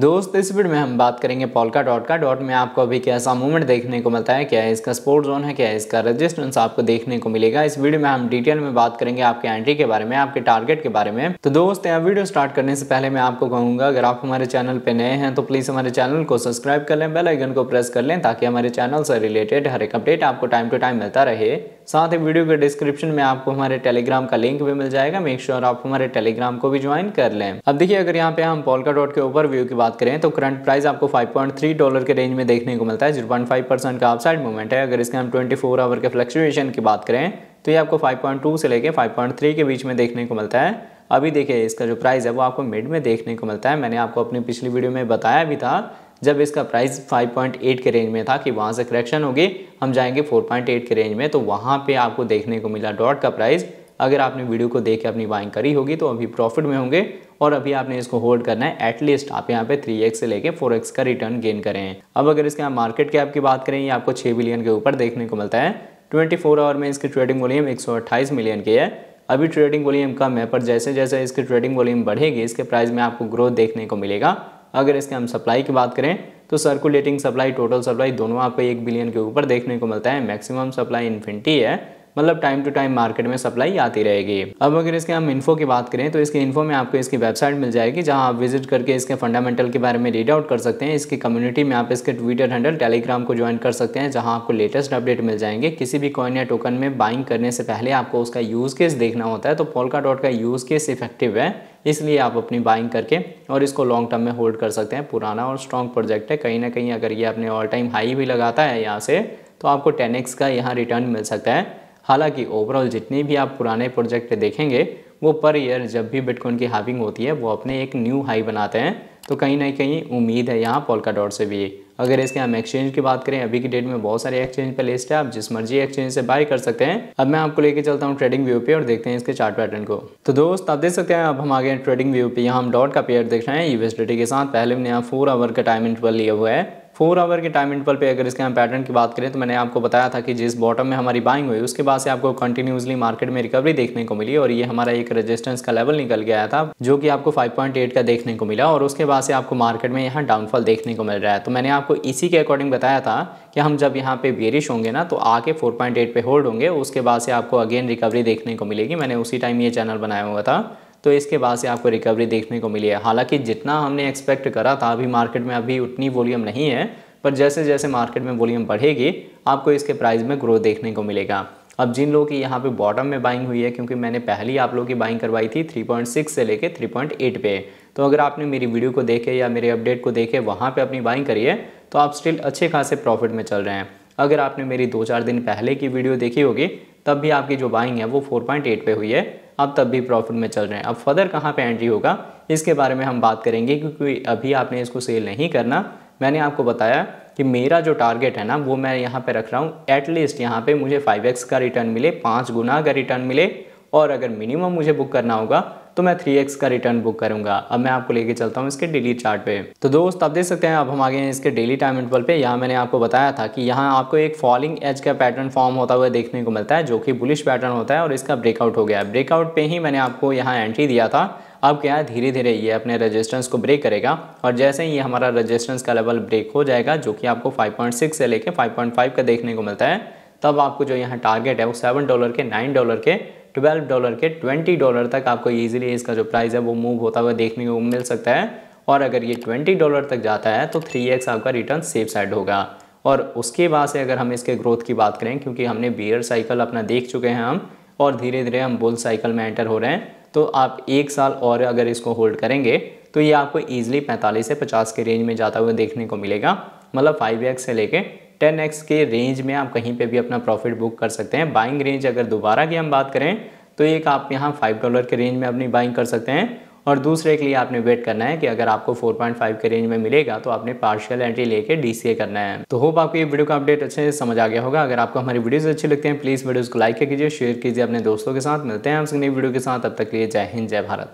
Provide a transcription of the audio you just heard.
दोस्त इस वीडियो में हम बात करेंगे पोलका डॉट का डॉट में आपको अभी कैसा मूवमेंट देखने को मिलता है क्या है इसका स्पोर्ट जोन है क्या है इसका रेजिस्टेंस आपको देखने को मिलेगा इस वीडियो में हम डिटेल में बात करेंगे आपके एंट्री के बारे में आपके टारगेट के बारे में तो दोस्त यहाँ वीडियो स्टार्ट करने से पहले मैं आपको कहूँगा अगर आप हमारे चैनल पर नए हैं तो प्लीज़ हमारे चैनल को सब्सक्राइब कर लें बेलाइकन को प्रेस कर लें ताकि हमारे चैनल से रिलेटेड हर एक अपडेट आपको टाइम टू टाइम मिलता रहे साथ ही वीडियो के डिस्क्रिप्शन में आपको हमारे टेलीग्राम का लिंक भी मिल जाएगा मेक श्योर आप हमारे टेलीग्राम को भी ज्वाइन कर लें अब देखिए अगर यहाँ पे हम पोलका डॉट के ओवर व्यू की बात करें तो करंट प्राइस आपको 5.3 डॉलर के रेंज में देखने को मिलता है फाइव परसेंट का अपसाइड मूवमेंट है अगर इसके हम फोर आवर के फ्लक्चुएशन की बात करें तो ये आपको टू से पॉइंट थ्री के बीच में देखने को मिलता है अभी देखिए इसका जो प्राइस है वो आपको मिड में देखने को मिलता है मैंने आपको अपनी पिछली वीडियो में बताया भी था जब इसका प्राइस 5.8 के रेंज में था कि वहाँ से करेक्शन होगी हम जाएंगे 4.8 के रेंज में तो वहाँ पे आपको देखने को मिला डॉट का प्राइस अगर आपने वीडियो को देख के अपनी बाइंग करी होगी तो अभी प्रॉफिट में होंगे और अभी आपने इसको होल्ड करना है एटलीस्ट आप यहाँ पे 3x से लेके 4x का रिटर्न गेन करें अब अगर इसके यहाँ मार्केट कैप की बात करें ये आपको छः बिलियन के ऊपर देखने को मिलता है ट्वेंटी आवर में इसकी ट्रेडिंग वॉल्यूम एक मिलियन की है अभी ट्रेडिंग वॉल्यूम कम है पर जैसे जैसे इसकी ट्रेडिंग वॉल्यूम बढ़ेगी इसके प्राइस में आपको ग्रोथ देखने को मिलेगा अगर इसके हम सप्लाई की बात करें तो सर्कुलेटिंग सप्लाई टोटल सप्लाई दोनों आपको एक बिलियन के ऊपर देखने को मिलता है मैक्सिमम सप्लाई इन्फिनिटी है मतलब टाइम टू टाइम मार्केट में सप्लाई आती रहेगी अब अगर इसके हम इन्फो की बात करें तो इसके इन्फो में आपको इसकी वेबसाइट मिल जाएगी जहां आप विजिट करके इसके फंडामेंटल के बारे में रीड आउट कर सकते हैं इसकी कम्युनिटी में आप इसके ट्विटर हैंडल टेलीग्राम को ज्वाइन कर सकते हैं जहां आपको लेटेस्ट अपडेट मिल जाएंगे किसी भी कॉइन या टोकन में बाइंग करने से पहले आपको उसका यूज़ केस देखना होता है तो पोलका का यूज़ केस इफेक्टिव है इसलिए आप अपनी बाइंग करके और इसको लॉन्ग टर्म में होल्ड कर सकते हैं पुराना और स्ट्रॉन्ग प्रोजेक्ट है कहीं ना कहीं अगर ये अपने ऑल टाइम हाई भी लगाता है यहाँ से तो आपको टेन का यहाँ रिटर्न मिल सकता है हालांकि ओवरऑल जितने भी आप पुराने प्रोजेक्ट देखेंगे वो पर ईयर जब भी बिटकॉइन की हाविंग होती है वो अपने एक न्यू हाई बनाते हैं तो कहीं ना कहीं उम्मीद है यहाँ पोलका डॉट से भी अगर इसके हम एक्सचेंज की बात करें अभी की डेट में बहुत सारे एक्सचेंज पर लिस्ट है आप जिस मर्जी एक्सचेंज से बाय कर सकते हैं अब मैं आपको लेके चलता हूँ ट्रेडिंग व्यू पे और देखते हैं इसके चार्ट पैटर्न को तो दोस्त आप देख सकते हैं अब हम आगे ट्रेडिंग व्यू पे यहाँ हम डॉट का पेयर देख रहे हैं यूएसडी के साथ पहले हमने यहाँ फोर आवर का टाइम इंटरवल लिया हुआ है फोर आवर के टाइम इंटरवल पे अगर इसके हम पैटर्न की बात करें तो मैंने आपको बताया था कि जिस बॉटम में हमारी बाइंग हुई उसके बाद से आपको कंटिन्यूसली मार्केट में रिकवरी देखने को मिली और ये हमारा एक रेजिस्टेंस का लेवल निकल गया था जो कि आपको 5.8 का देखने को मिला और उसके बाद से आपको मार्केट में यहाँ डाउनफॉल देखने को मिल रहा है तो मैंने आपको इसी के अकॉर्डिंग बताया था कि हम जब यहाँ पे बेरिश होंगे ना तो आके एट पे होल्ड होंगे उसके बाद से आपको अगेन रिकवरी देखने को मिलेगी मैंने उसी टाइम ये चैनल बनाया हुआ था तो इसके बाद से आपको रिकवरी देखने को मिली है हालांकि जितना हमने एक्सपेक्ट करा था अभी मार्केट में अभी उतनी वॉल्यूम नहीं है पर जैसे जैसे मार्केट में वॉल्यूम बढ़ेगी आपको इसके प्राइस में ग्रोथ देखने को मिलेगा अब जिन लोगों की यहाँ पे बॉटम में बाइंग हुई है क्योंकि मैंने पहले ही आप लोगों की बाइंग करवाई थी 3.6 से लेके 3.8 पे तो अगर आपने मेरी वीडियो को देखे या मेरे अपडेट को देखे वहाँ पे अपनी बाइंग करिए तो आप स्टिल अच्छे खासे प्रॉफिट में चल रहे हैं अगर आपने मेरी दो चार दिन पहले की वीडियो देखी होगी तब भी आपकी जो बाइंग है वो फोर पे हुई है आप तब भी प्रॉफिट में चल रहे हैं अब फर्दर कहाँ पे एंट्री होगा इसके बारे में हम बात करेंगे क्योंकि अभी आपने इसको सेल नहीं करना मैंने आपको बताया कि मेरा जो टारगेट है ना वो मैं यहाँ पे रख रहा हूँ एटलीस्ट यहाँ पे मुझे 5x का रिटर्न मिले पाँच गुना का रिटर्न मिले और अगर मिनिमम मुझे बुक करना होगा तो मैं थ्री का रिटर्न बुक करूंगा अब मैं आपको लेके चलता हूँ इसके डेली चार्ट पे तो दोस्त आप देख सकते हैं अब हम आगे हैं इसके डेली टाइम इंटरवल पे यहाँ मैंने आपको बताया था कि यहाँ आपको एक फॉलिंग एज का पैटर्न फॉर्म होता हुआ देखने को मिलता है जो कि बुलिश पैटर्न होता है और इसका ब्रेकआउट हो गया ब्रेकआउट पे ही मैंने आपको यहाँ एंट्री दिया था अब क्या है धीरे धीरे ये अपने रेजिस्टेंस को ब्रेक करेगा और जैसे ही ये हमारा रेजिस्टेंस का लेवल ब्रेक हो जाएगा जो कि आपको 5.6 से लेके 5.5 का देखने को मिलता है तब आपको जो यहाँ टारगेट है वो सेवन डॉलर के नाइन डॉलर के ट्वेल्व डॉलर के ट्वेंटी डॉलर तक आपको ईजिली इसका जो प्राइस है वो मूव होता हुआ देखने को मिल सकता है और अगर ये ट्वेंटी डॉलर तक जाता है तो थ्री एक्स आपका रिटर्न सेफ साइड होगा और उसके बाद से अगर हम इसके ग्रोथ की बात करें क्योंकि हमने बियर साइकिल अपना देख चुके हैं हम और धीरे धीरे हम बुल साइकिल में एंटर हो रहे हैं तो आप एक साल और अगर इसको होल्ड करेंगे तो ये आपको ईजिली 45 से 50 के रेंज में जाता हुआ देखने को मिलेगा मतलब 5x से लेके टेन एक्स के रेंज में आप कहीं पे भी अपना प्रॉफिट बुक कर सकते हैं बाइंग रेंज अगर दोबारा की हम बात करें तो एक आप यहाँ फाइव डॉलर के रेंज में अपनी बाइंग कर सकते हैं और दूसरे के लिए आपने वेट करना है कि अगर आपको 4.5 के रेंज में मिलेगा तो आपने पार्शियल एंट्री लेके डीसीए करना है तो होप आपको ये वीडियो का अपडेट अच्छे से समझ आ गया होगा अगर आपको हमारी वीडियोस अच्छे लगते हैं प्लीज़ वीडियोस को लाइक कीजिए शेयर कीजिए अपने दोस्तों के साथ मिलते हैं आपसे नई वीडियो के साथ अब तक लिए जय हिंद जय भारत